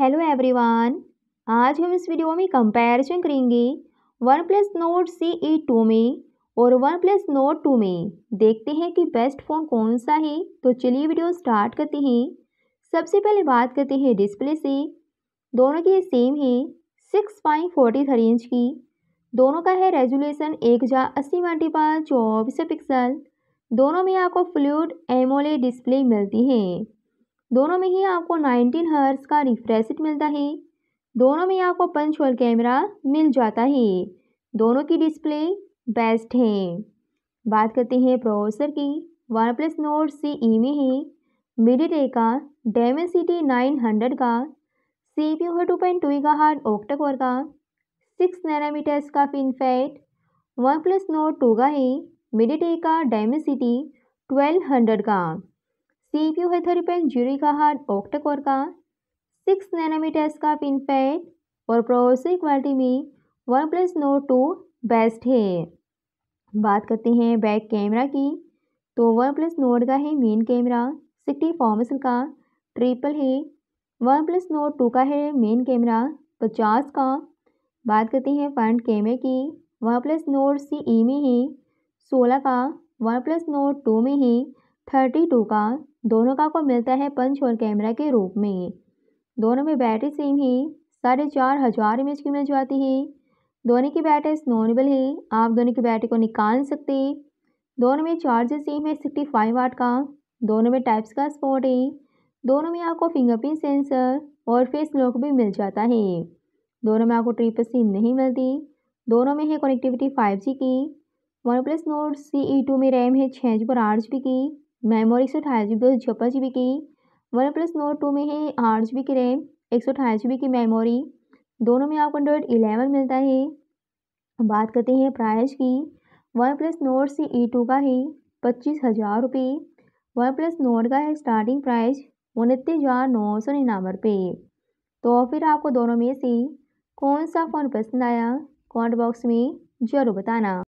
hello everyone आज हम इस वीडियो में कंपैरिजन करेंगे OnePlus Nord C E two में और वन प्लस नोट टू में देखते हैं कि बेस्ट फ़ोन कौन सा है तो चलिए वीडियो स्टार्ट करते हैं सबसे पहले बात करते हैं डिस्प्ले से दोनों की सेम है six point forty three inch की दोनों का है रेजोल्यूशन एक हज़ार अस्सी पाँच चौबीस पिक्सल दोनों में आपको फ्लूड एमोले डिस्प्ले मिलती है दोनों में ही आपको 19 हर्स का रिफ्रेश मिलता है दोनों में आपको पंच और कैमरा मिल जाता है दोनों की डिस्प्ले बेस्ट है बात करते हैं प्रोसेसर की OnePlus Nord C E में है मिडी टे का डेमेसिटी नाइन हंड्रेड का सी पी यू है टू पॉइंट टू का हार्ड ओक्टाकोर का सिक्स नैनामीटर्स का FinFET OnePlus Nord two का है मिडी टे का डेमेसिटी ट्वेल्व हंड्रेड का सीपीयू है थर्टी जूरिकाहार्ड ऑक्टाकोर का का सिक्स नैनोमीटर्स का पिनपैड और प्रोसेसर क्वालिटी में OnePlus Nord two best है बात करते हैं बैक कैमरा की तो वन प्लस नोट का है मेन कैमरा सिक्सटी फॉर्मेशन का ट्रिपल है वन प्लस नोट टू का है मेन कैमरा पचास का बात करते हैं फ्रंट कैमरे की OnePlus Nord C E में है सोलह का वन प्लस नोट टू में है थर्टी टू का दोनों का आपको मिलता है पंच और कैमरा के रूप में दोनों में बैटरी सेम है साढ़े चार हज़ार एम की मिल जाती है दोनों की बैटरी स्नोनेबल है आप दोनों की बैटरी को निकाल सकते हैं दोनों में चार्जर सेम है सिक्सटी फाइव वाट का दोनों में टाइप्स का स्पॉट है दोनों में आपको फिंगरप्रिंट सेंसर और फेस लॉक भी मिल जाता है दोनों में आपको ट्रिपल सिम नहीं मिलती दोनों में है कनेक्टिविटी फाइव जी की OnePlus Nord C two में रैम है छः जी आठ जी बी की मेमोरी एक सौ अठाईस जी बी छप्पन जी बी की वन प्लस नोट टू में है आठ जी बी की रैम एक सौ अठाईस जी बी की मेमोरी दोनों में आपको एंड्रॉयड इलेवन मिलता है बात करते हैं प्राइस की OnePlus Nord C E two का है पच्चीस हज़ार रुपये वन प्लस नोट का है स्टार्टिंग प्राइस उनतीस हज़ार नौ सौ निन्यानवे रुपये तो फिर आपको दोनों में से कौन सा फ़ोन पसंद आया कमेंट बॉक्स में ज़रूर बताना